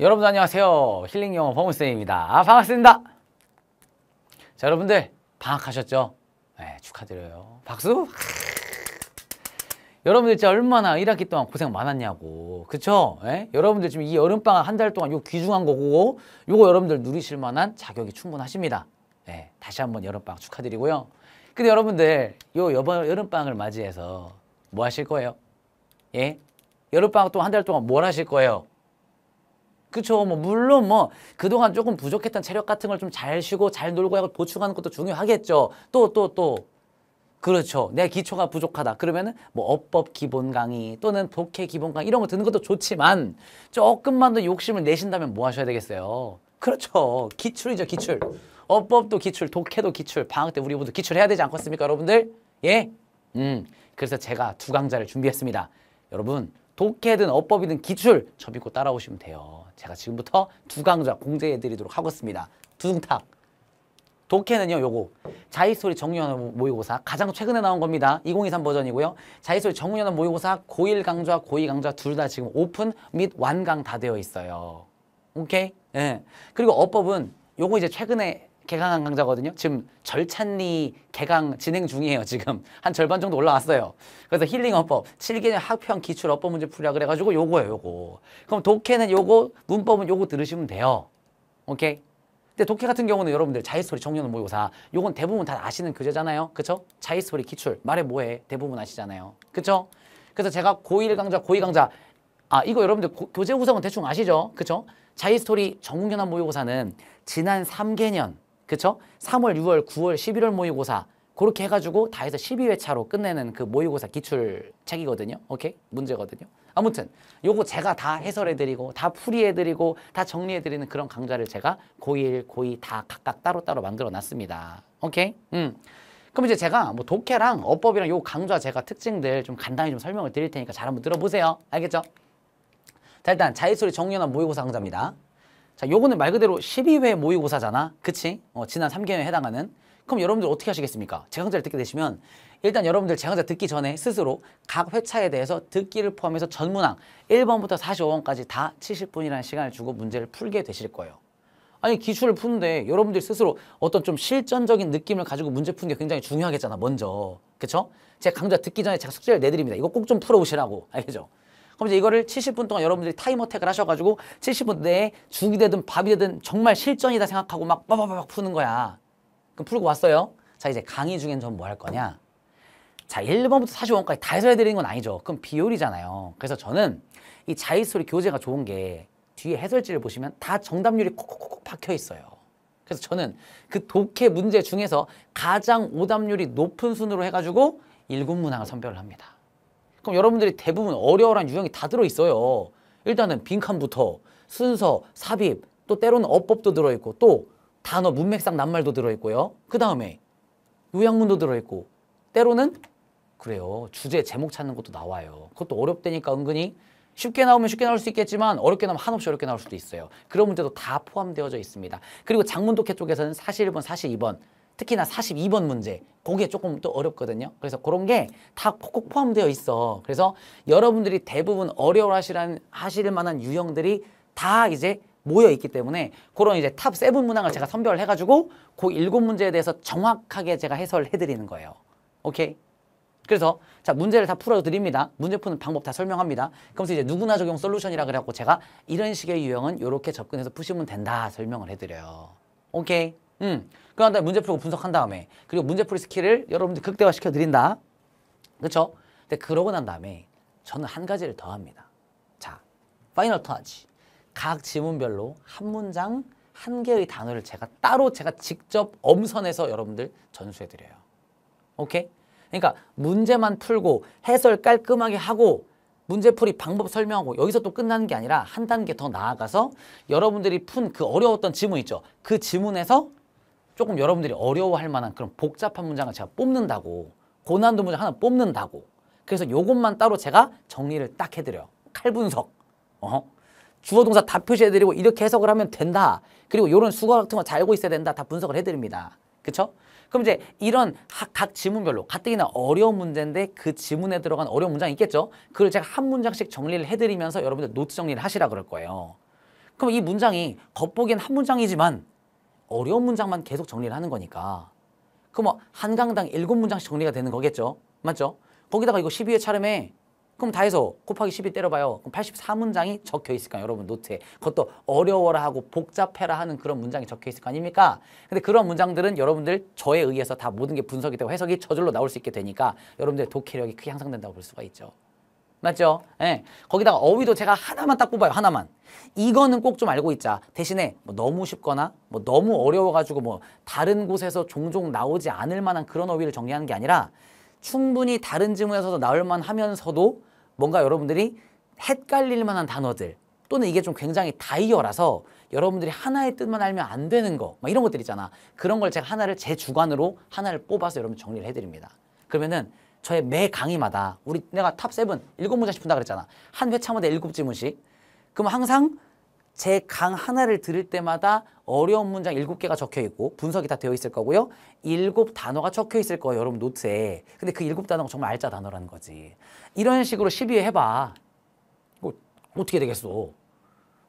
여러분 안녕하세요. 힐링 영어 버무쌤입니다. 아, 반갑습니다. 자, 여러분들 방학하셨죠? 네, 축하드려요. 박수! 여러분들 진짜 얼마나 1학기 동안 고생 많았냐고. 그쵸? 예? 여러분들 지금 이 여름방학 한 달 동안 요 귀중한 거고, 요거 여러분들 누리실 만한 자격이 충분하십니다. 예, 다시 한번 여름방학 축하드리고요. 근데 여러분들 요 여번 여름방학을 맞이해서 뭐 하실 거예요? 예? 여름방학 동안 한달 동안 뭘 하실 거예요? 그쵸. 뭐, 물론 뭐, 그동안 조금 부족했던 체력 같은 걸 좀 잘 쉬고 잘 놀고 약을 보충하는 것도 중요하겠죠. 또, 또, 또. 그렇죠. 내 기초가 부족하다. 그러면은 뭐 어법 기본 강의 또는 독해 기본 강의 이런 거 듣는 것도 좋지만 조금만 더 욕심을 내신다면 뭐 하셔야 되겠어요? 그렇죠. 기출이죠, 기출. 어법도 기출, 독해도 기출. 방학 때 우리 모두 기출해야 되지 않겠습니까, 여러분들? 예? 음. 그래서 제가 두 강좌를 준비했습니다. 여러분, 독해든 어법이든 기출 저 믿고 따라오시면 돼요. 제가 지금부터 두 강좌 공제해드리도록 하겠습니다. 두둥탁. 독해는요, 요거. 자이소리 정유연 모의고사 가장 최근에 나온 겁니다. 2023 버전이고요. 자이소리 정유연 모의고사 고1 강좌, 고2 강좌 둘 다 지금 오픈 및 완강 다 되어 있어요. 오케이? 예. 네. 그리고 어법은 요거 이제 최근에 개강한 강좌거든요. 지금 절찬리 개강 진행 중이에요. 지금 한 절반 정도 올라왔어요. 그래서 힐링어법, 7개년 학평 기출 어법 문제 풀이라 그래가지고 요거예요, 요거. 그럼 독해는 요거, 문법은 요거 들으시면 돼요. 오케이? 근데 독해 같은 경우는 여러분들 자이소리 청년 모의고사 요건 대부분 다 아시는 교재잖아요. 그쵸? 자이소리 기출, 말해 뭐해 대부분 아시잖아요. 그쵸? 그래서 제가 고1 강좌, 고2 강좌 아 이거 여러분들 고, 교재 구성은 대충 아시죠? 그쵸? 자이스토리 정국연합 모의고사는 지난 3개년 그렇죠 3월, 6월, 9월, 11월 모의고사 그렇게 해가지고 다 해서 12회차로 끝내는 그 모의고사 기출 책이거든요. 오케이? 문제거든요. 아무튼 요거 제가 다 해설해드리고 다 풀이해드리고 다 정리해드리는 그런 강좌를 제가 고1, 고2 다 각각 따로따로 만들어놨습니다. 오케이? 음. 그럼 이제 제가 뭐 독해랑 어법이랑 요 강좌 제가 특징들 좀 간단히 좀 설명을 드릴 테니까 잘 한번 들어보세요. 알겠죠? 자 일단 자의소리 정리하는 모의고사 강좌입니다. 자, 요거는 말 그대로 12회 모의고사잖아. 그치? 어, 지난 3개월에 해당하는. 그럼 여러분들 어떻게 하시겠습니까? 제 강좌를 듣게 되시면 일단 여러분들 제 강좌 듣기 전에 스스로 각 회차에 대해서 듣기를 포함해서 전문항 1번부터 45번까지 다 70분이라는 시간을 주고 문제를 풀게 되실 거예요. 아니 기출을 푸는데 여러분들 스스로 어떤 좀 실전적인 느낌을 가지고 문제 푸는 게 굉장히 중요하겠잖아 먼저 그쵸? 제 강좌 듣기 전에 제가 숙제를 내드립니다 이거 꼭 좀 풀어보시라고 알겠죠? 그럼 이제 이거를 70분 동안 여러분들이 타이머 택을 하셔가지고 70분 내에 죽이 되든 밥이 되든 정말 실전이다 생각하고 막 빠바바박 푸는 거야. 그럼 풀고 왔어요. 자 이제 강의 중엔 전 뭐 할 거냐. 자 1번부터 45번까지 다 해설해드리는 건 아니죠. 그럼 비율이잖아요. 그래서 저는 이 자이소리 교재가 좋은 게 뒤에 해설지를 보시면 다 정답률이 콕콕콕 콕 박혀 있어요. 그래서 저는 그 독해 문제 중에서 가장 오답률이 높은 순으로 해가지고 일군 문항을 선별을 합니다. 그럼 여러분들이 대부분 어려워는 유형이 다 들어있어요. 일단은 빈칸부터 순서, 삽입, 또 때로는 어법도 들어있고 또 단어, 문맥상 낱말도 들어있고요. 그 다음에 요양문도 들어있고 때로는 그래요. 주제, 제목 찾는 것도 나와요. 그것도 어렵다니까 은근히 쉽게 나오면 쉽게 나올 수 있겠지만 어렵게 나오면 한없이 어렵게 나올 수도 있어요. 그런 문제도 다 포함되어져 있습니다. 그리고 장문독해 쪽에서는 41번, 42번 특히나 42번 문제 그게 조금 또 어렵거든요. 그래서 그런 게 다 꼭 포함되어 있어. 그래서 여러분들이 대부분 어려워하시라는 실 만한 유형들이 다 이제 모여 있기 때문에 그런 이제 탑 세븐 문항을 제가 선별해 가지고 그 일곱 문제에 대해서 정확하게 제가 해설을 해 드리는 거예요. 오케이? 그래서 자 문제를 다 풀어드립니다. 문제 푸는 방법 다 설명합니다. 그러면서 이제 누구나 적용 솔루션이라 그래갖고 제가 이런 식의 유형은 이렇게 접근해서 푸시면 된다 설명을 해드려요. 오케이? 음. 그런 다음에 문제 풀고 분석한 다음에 그리고 문제 풀이 스킬을 여러분들 극대화시켜 드린다. 그렇죠? 근데 그러고 난 다음에 저는 한 가지를 더 합니다. 자, 파이널 터치. 각 지문별로 한 문장 한 개의 단어를 제가 따로 제가 직접 엄선해서 여러분들 전수해 드려요. 오케이? 그러니까 문제만 풀고 해설 깔끔하게 하고 문제풀이 방법 설명하고 여기서 또 끝나는 게 아니라 한 단계 더 나아가서 여러분들이 푼 그 어려웠던 지문 있죠. 그 지문에서 조금 여러분들이 어려워할 만한 그런 복잡한 문장을 제가 뽑는다고 고난도 문장 하나 뽑는다고 그래서 요것만 따로 제가 정리를 딱 해드려요. 칼분석. 어 주어 동사 다 표시해드리고 이렇게 해석을 하면 된다. 그리고 요런 수거 같은 거 잘 알고 있어야 된다. 다 분석을 해드립니다. 그렇죠 그럼 이제 이런 각 지문별로 가뜩이나 어려운 문제인데 그 지문에 들어간 어려운 문장이 있겠죠? 그걸 제가 한 문장씩 정리를 해드리면서 여러분들 노트 정리를 하시라 그럴 거예요. 그럼 이 문장이 겉보기엔 한 문장이지만 어려운 문장만 계속 정리를 하는 거니까 그럼 뭐한 강당 일 문장씩 정리가 되는 거겠죠? 맞죠? 거기다가 이거 12회 차름에 그럼 다 해서 곱하기 12 때려봐요. 그럼 84문장이 적혀 있을까요? 여러분 노트에. 그것도 어려워라 하고 복잡해라 하는 그런 문장이 적혀 있을 거 아닙니까? 근데 그런 문장들은 여러분들 저에 의해서 다 모든 게 분석이 되고 해석이 저절로 나올 수 있게 되니까 여러분들의 독해력이 크게 향상된다고 볼 수가 있죠. 맞죠? 예. 거기다가 어휘도 제가 하나만 딱 뽑아요. 하나만. 이거는 꼭 좀 알고 있자. 대신에 뭐 너무 쉽거나 뭐 너무 어려워가지고 뭐 다른 곳에서 종종 나오지 않을 만한 그런 어휘를 정리하는 게 아니라 충분히 다른 지문에서도 나올 만하면서도 뭔가 여러분들이 헷갈릴 만한 단어들 또는 이게 좀 굉장히 다이어라서 여러분들이 하나의 뜻만 알면 안 되는 거 막 이런 것들 있잖아. 그런 걸 제가 하나를 제 주관으로 하나를 뽑아서 여러분 정리를 해드립니다. 그러면은 저의 매 강의마다 우리 내가 탑 세븐 일 문장씩 푼다 그랬잖아. 한 회차마다 7지문씩 그럼 항상 제 강 하나를 들을 때마다 어려운 문장 7 개가 적혀 있고 분석이 다 되어 있을 거고요. 7 단어가 적혀 있을 거예요. 여러분 노트에. 근데 그7 단어가 정말 알짜 단어라는 거지. 이런 식으로 12회 해봐. 뭐 어떻게 되겠어.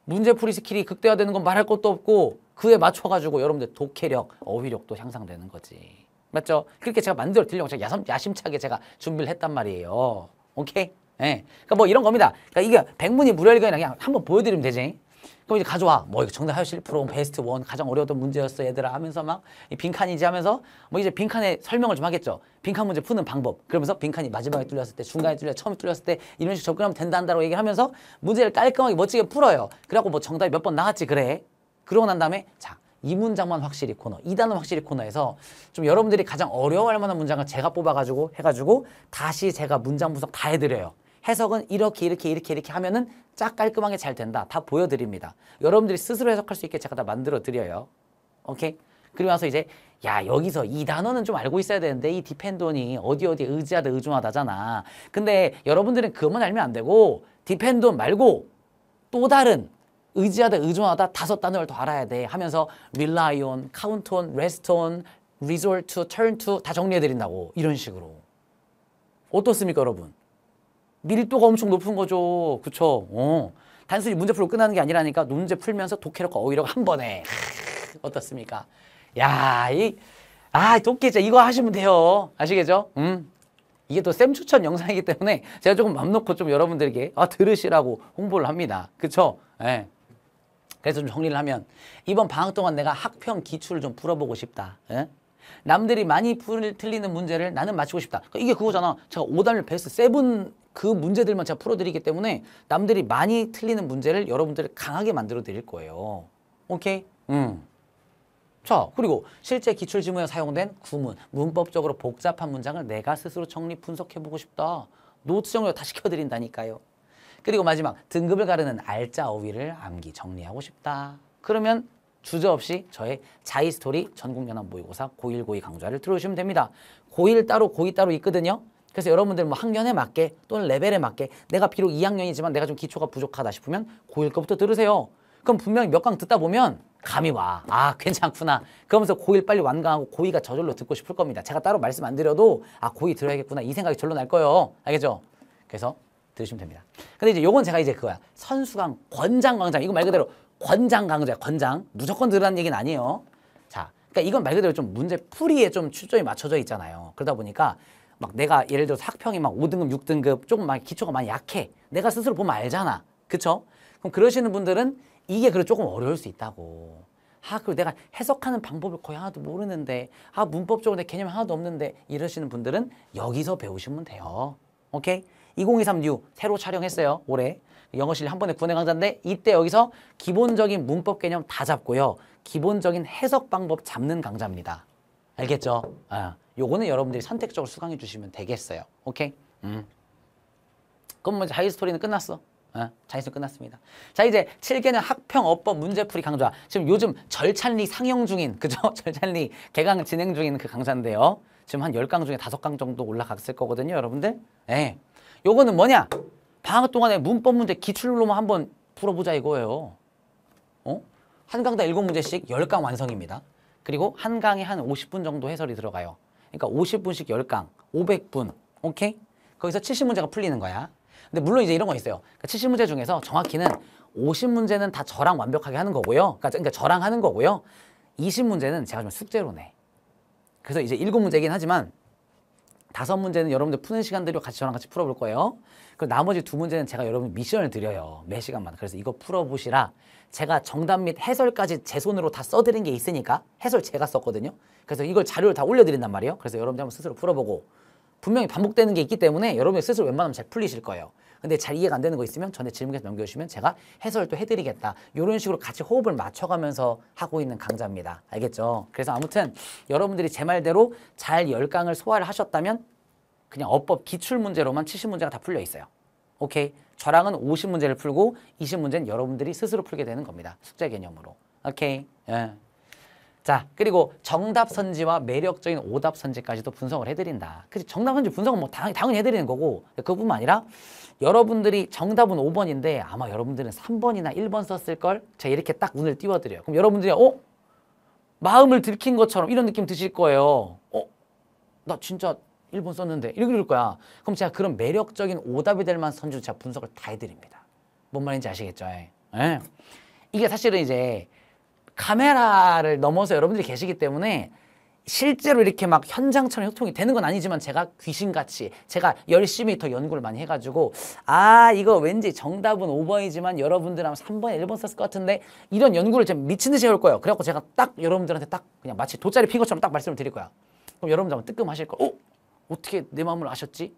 문제풀이 스킬이 극대화되는 건 말할 것도 없고 그에 맞춰가지고 여러분들 독해력, 어휘력도 향상되는 거지. 맞죠? 그렇게 제가 만들어 드리려고 제가 야심, 야심차게 제가 준비를 했단 말이에요. 오케이? 예. 네. 그러니까 뭐 이런 겁니다. 그러니까 이게 백문이 무여일견이라 그냥 한번 보여드리면 되지. 그럼 이제 가져와. 뭐 이거 정답 하실 81% 베스트 원 가장 어려웠던 문제였어 얘들아 하면서 막 빈칸이지 하면서 뭐 이제 빈칸에 설명을 좀 하겠죠. 빈칸 문제 푸는 방법. 그러면서 빈칸이 마지막에 뚫렸을 때 중간에 뚫려 처음에 뚫렸을 때 이런 식으로 접근하면 된다 한다고 얘기하면서 문제를 깔끔하게 멋지게 풀어요. 그래갖고 뭐 정답이 몇 번 나왔지 그래. 그러고 난 다음에 자이 문장만 확실히 코너, 이 단어 확실히 코너에서 좀 여러분들이 가장 어려워할 만한 문장을 제가 뽑아가지고 해가지고 다시 제가 문장 분석 다 해드려요. 해석은 이렇게 이렇게 이렇게 이렇게 하면은 쫙 깔끔하게 잘 된다. 다 보여드립니다. 여러분들이 스스로 해석할 수 있게 제가 다 만들어 드려요. 오케이? 그리고 나서 이제 야 여기서 이 단어는 좀 알고 있어야 되는데 이 디펜돈이 어디 어디 의지하다 의존하다잖아. 근데 여러분들은 그것만 알면 안 되고 디펜돈 말고 또 다른 의지하다 의존하다 다섯 단어를 더 알아야 돼 하면서 rely on, count on, rest on, resort to, turn to 다 정리해드린다고 이런 식으로 어떻습니까 여러분? 밀도가 엄청 높은 거죠 그쵸? 어. 단순히 문제 풀고 끝나는 게 아니라니까 문제 풀면서 독해력과 어휘력 한 번에 어떻습니까? 야, 이, 아, 독해자 이거 하시면 돼요. 아시겠죠? 음. 이게 또 쌤 추천 영상이기 때문에 제가 조금 맘 놓고 좀 여러분들에게 아, 들으시라고 홍보를 합니다. 그쵸? 예. 네. 그래서 좀 정리를 하면 이번 방학 동안 내가 학평 기출을 좀 풀어보고 싶다. 에? 예? 남들이 많이 풀, 틀리는 문제를 나는 맞히고 싶다. 그러니까 이게 그거잖아. 제가 5단을 베스트 세븐 그 문제들만 제가 풀어드리기 때문에 남들이 많이 틀리는 문제를 여러분들을 강하게 만들어 드릴 거예요. 오케이? 음. 자, 그리고 실제 기출지문에 사용된 구문, 문법적으로 복잡한 문장을 내가 스스로 정리 분석해보고 싶다. 노트 정리를 다 시켜드린다니까요. 그리고 마지막 등급을 가르는 알짜 어휘를 암기 정리하고 싶다. 그러면 주저없이 저의 자이스토리 전국연합 모의고사 고1, 고2 강좌를 들어오시면 됩니다. 고1 따로, 고2 따로 있거든요. 그래서 여러분들 뭐 학년에 맞게 또는 레벨에 맞게 내가 비록 2학년이지만 내가 좀 기초가 부족하다 싶으면 고1 거부터 들으세요. 그럼 분명히 몇 강 듣다 보면 감이 와. 아 괜찮구나. 그러면서 고1 빨리 완강하고 고2가 저절로 듣고 싶을 겁니다. 제가 따로 말씀 안 드려도 아 고2 들어야겠구나 이 생각이 절로 날 거예요. 알겠죠? 그래서 들으시면 됩니다. 근데 이제 요건 제가 이제 그거야. 선수강, 권장강장. 이건 말 그대로 권장강장, 권장. 무조건 들으라는 얘기는 아니에요. 자, 그러니까 이건 말 그대로 좀 문제 풀이에 좀출점이 맞춰져 있잖아요. 그러다 보니까 막 내가 예를 들어서 학평이 막 5등급, 6등급 조금 막 기초가 많이 약해. 내가 스스로 보면 알잖아. 그쵸? 그럼 그러시는 분들은 이게 그래 조금 어려울 수 있다고. 아, 그리고 내가 해석하는 방법을 거의 하나도 모르는데, 아, 문법적으로 내 개념 이 하나도 없는데, 이러시는 분들은 여기서 배우시면 돼요. 오케이? 2023뉴 새로 촬영했어요. 올해. 영어실 한 번에 구내 강좌인데 이때 여기서 기본적인 문법 개념 다 잡고요. 기본적인 해석 방법 잡는 강좌입니다. 알겠죠? 아, 요거는 여러분들이 선택적으로 수강해 주시면 되겠어요. 오케이? 음. 그럼 뭐 자이 스토리는 끝났어. 아, 자이스 끝났습니다. 자 이제 7개는 학평, 어법, 문제풀이 강좌. 지금 요즘 절찬리 상영 중인 그죠? 절찬리 개강 진행 중인 그 강좌인데요. 지금 한 열 강 중에 다섯 강 정도 올라갔을 거거든요, 여러분들. 예. 네. 요거는 뭐냐? 방학 동안에 문법 문제 기출로만 한번 풀어보자 이거예요. 어? 한강 당 일곱 문제씩 열 강 완성입니다. 그리고 한강에 한 오십 분 정도 해설이 들어가요. 그러니까 오십 분씩열강 오백 분 오케이? 거기서 칠십 문제가 풀리는 거야. 근데 물론 이제 이런 거 있어요. 그러니까 칠십 문제 중에서 정확히는 오십 문제는다 저랑 완벽하게 하는 거고요. 그러니까, 그러니까 저랑 하는 거고요. 이십 문제는 제가 좀 숙제로 내. 그래서 이제 일곱 문제긴 이 하지만 다섯 문제는 여러분들 푸는 시간대로 같이 저랑 같이 풀어볼 거예요. 그 나머지 두 문제는 제가 여러분 미션을 드려요. 매 시간마다. 그래서 이거 풀어보시라. 제가 정답 및 해설까지 제 손으로 다 써드린 게 있으니까 해설 제가 썼거든요. 그래서 이걸 자료를 다 올려드린단 말이에요. 그래서 여러분들 한번 스스로 풀어보고 분명히 반복되는 게 있기 때문에 여러분이 스스로 웬만하면 잘 풀리실 거예요. 근데 잘 이해가 안 되는 거 있으면 전에 질문에서 넘겨주시면 제가 해설을 또 해드리겠다. 이런 식으로 같이 호흡을 맞춰가면서 하고 있는 강좌입니다. 알겠죠? 그래서 아무튼 여러분들이 제 말대로 잘 열강을 소화를 하셨다면 그냥 어법 기출 문제로만 70문제가 다 풀려 있어요. 오케이? 저랑은 50문제를 풀고 20문제는 여러분들이 스스로 풀게 되는 겁니다. 숙제 개념으로. 오케이? 예. 자 그리고 정답 선지와 매력적인 오답 선지까지도 분석을 해드린다. 그치 정답 선지 분석은 뭐 당연히, 당연히 해드리는 거고 그뿐만 아니라 여러분들이 정답은 5번인데 아마 여러분들은 3번이나 1번 썼을 걸 제가 이렇게 딱 눈을 띄워드려요. 그럼 여러분들이 어? 마음을 들킨 것처럼 이런 느낌 드실 거예요. 어? 나 진짜 1번 썼는데 이렇게 될 거야. 그럼 제가 그런 매력적인 오답이 될 만한 선지를 제가 분석을 다 해드립니다. 뭔 말인지 아시겠죠? 예. 예. 이게 사실은 이제 카메라를 넘어서 여러분들이 계시기 때문에 실제로 이렇게 막 현장처럼 소통이 되는 건 아니지만 제가 귀신같이 제가 열심히 더 연구를 많이 해가지고 아 이거 왠지 정답은 5번이지만 여러분들 하면 3번, 1번 썼을 것 같은데 이런 연구를 좀 미친 듯이 해올 거예요. 그래갖고 제가 딱 여러분들한테 딱 그냥 마치 돗자리 핀 것처럼 딱 말씀을 드릴 거야. 그럼 여러분들 한번 뜨끔하실 거. 어? 어떻게 내 마음을 아셨지?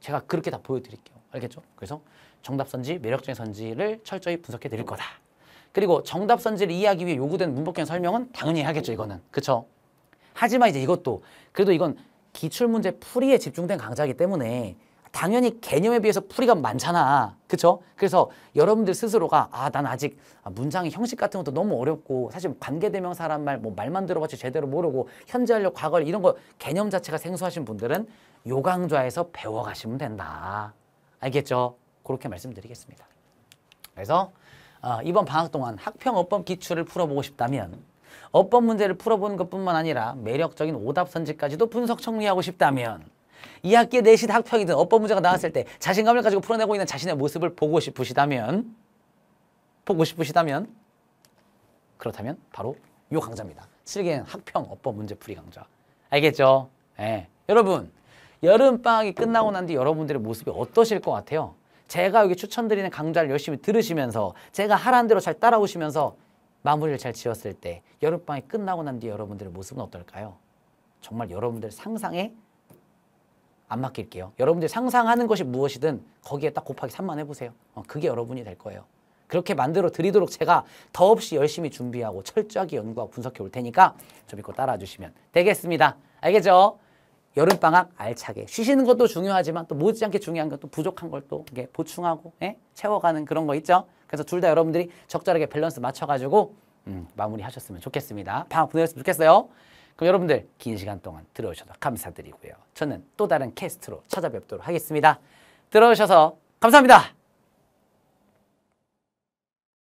제가 그렇게 다 보여드릴게요. 알겠죠? 그래서 정답 선지, 매력적인 선지를 철저히 분석해 드릴 거다. 그리고 정답 선지를 이해하기 위해 요구된 문법형 설명은 당연히 해야겠죠, 이거는. 그렇죠? 하지만 이제 이것도 그래도 이건 기출문제 풀이에 집중된 강좌이기 때문에 당연히 개념에 비해서 풀이가 많잖아. 그렇죠? 그래서 여러분들 스스로가 아, 난 아직 문장의 형식 같은 것도 너무 어렵고 사실 관계대명사란 말 뭐 말만 들어봤지 제대로 모르고 현재 완료 과거 를 이런 거 개념 자체가 생소하신 분들은 요 강좌에서 배워 가시면 된다. 알겠죠? 그렇게 말씀드리겠습니다. 그래서 어, 이번 방학 동안 학평어법 기출을 풀어보고 싶다면 어법 문제를 풀어보는 것뿐만 아니라 매력적인 오답 선지까지도 분석 정리하고 싶다면 이 학기에 내신 학평이든 어법 문제가 나왔을 때 자신감을 가지고 풀어내고 있는 자신의 모습을 보고 싶으시다면 보고 싶으시다면 그렇다면 바로 요 강좌입니다. 슬기는 학평 어법 문제풀이 강좌. 알겠죠? 예. 여러분 여름방학이 끝나고 난 뒤 여러분들의 모습이 어떠실 것 같아요? 제가 여기 추천드리는 강좌를 열심히 들으시면서 제가 하라는 대로 잘 따라오시면서 마무리를 잘 지었을 때 여름방이 끝나고 난 뒤에 여러분들의 모습은 어떨까요? 정말 여러분들 상상에 안 맡길게요. 여러분들 상상하는 것이 무엇이든 거기에 딱 곱하기 3만 해보세요. 어, 그게 여러분이 될 거예요. 그렇게 만들어 드리도록 제가 더없이 열심히 준비하고 철저하게 연구하고 분석해 올 테니까 좀 믿고 따라와 주시면 되겠습니다. 알겠죠? 여름방학 알차게 쉬시는 것도 중요하지만 또 못지않게 중요한 건 또 부족한 걸 또 보충하고 예? 채워가는 그런 거 있죠. 그래서 둘 다 여러분들이 적절하게 밸런스 맞춰가지고 음, 마무리하셨으면 좋겠습니다. 방학 보내셨으면 좋겠어요. 그럼 여러분들 긴 시간 동안 들어오셔서 감사드리고요. 저는 또 다른 캐스트로 찾아뵙도록 하겠습니다. 들어오셔서 감사합니다.